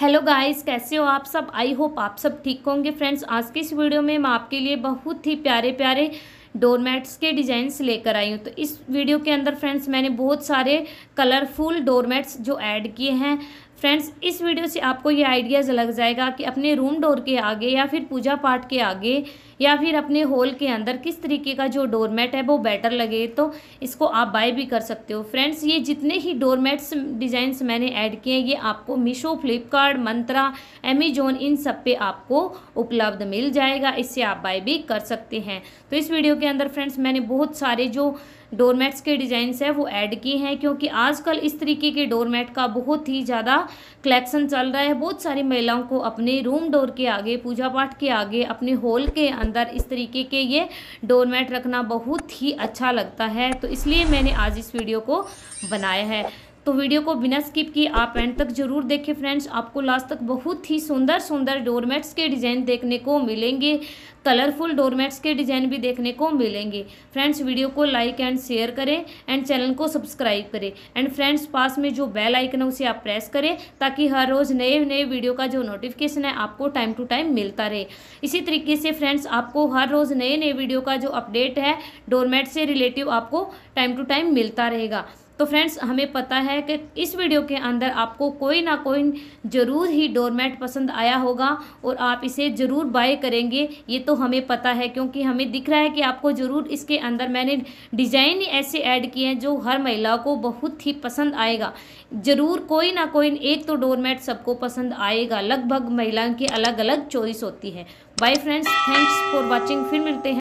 hello guys कैसे हो आप सब आई होप आप सब ठीक होंगे फ्रेंड्स आज के इस वीडियो में मैं आपके लिए बहुत ही प्यारे प्यारे डोरमेट्स के डिज़ाइंस लेकर आई हूँ तो इस वीडियो के अंदर फ्रेंड्स मैंने बहुत सारे कलरफुल डोरमेट्स जो ऐड किए हैं फ्रेंड्स इस वीडियो से आपको ये आइडियाज़ लग जाएगा कि अपने रूम डोर के आगे या फिर पूजा पाठ के आगे या फिर अपने हॉल के अंदर किस तरीके का जो डोरमेट है वो बेटर लगे तो इसको आप बाय भी कर सकते हो फ्रेंड्स ये जितने ही डोरमेट्स डिज़ाइंस मैंने ऐड किए हैं ये आपको मीशो फ्लिपकार्ट मंत्रा अमेजोन इन सब पे आपको उपलब्ध मिल जाएगा इससे आप बाय भी कर सकते हैं तो इस वीडियो के के अंदर फ्रेंड्स मैंने बहुत सारे जो डोरमेट्स के डिजाइन है वो ऐड किए हैं क्योंकि आजकल इस तरीके के डोरमेट का बहुत ही ज़्यादा कलेक्शन चल रहा है बहुत सारी महिलाओं को अपने रूम डोर के आगे पूजा पाठ के आगे अपने हॉल के अंदर इस तरीके के ये डोरमेट रखना बहुत ही अच्छा लगता है तो इसलिए मैंने आज इस वीडियो को बनाया है तो वीडियो को बिना स्किप किए आप एंड तक जरूर देखें फ्रेंड्स आपको लास्ट तक बहुत ही सुंदर सुंदर डोरमेट्स के डिज़ाइन देखने को मिलेंगे कलरफुल डोरमेट्स के डिज़ाइन भी देखने को मिलेंगे फ्रेंड्स वीडियो को लाइक एंड शेयर करें एंड चैनल को सब्सक्राइब करें एंड फ्रेंड्स पास में जो बेल आइकन है उसे आप प्रेस करें ताकि हर रोज़ नए नए वीडियो का जो नोटिफिकेशन है आपको टाइम टू टाइम मिलता रहे इसी तरीके से फ्रेंड्स आपको हर रोज़ नए नए वीडियो का जो अपडेट है डोरमेट से रिलेटिव आपको टाइम टू टाइम मिलता रहेगा तो फ्रेंड्स हमें पता है कि इस वीडियो के अंदर आपको कोई ना कोई ज़रूर ही डोरमेट पसंद आया होगा और आप इसे ज़रूर बाय करेंगे ये तो हमें पता है क्योंकि हमें दिख रहा है कि आपको ज़रूर इसके अंदर मैंने डिज़ाइन ऐसे ऐड किए हैं जो हर महिला को बहुत ही पसंद आएगा ज़रूर कोई ना कोई एक तो डोरमेट सबको पसंद आएगा लगभग महिलाओं की अलग अलग चॉइस होती है bye friends thanks for watching फिर मिलते हैं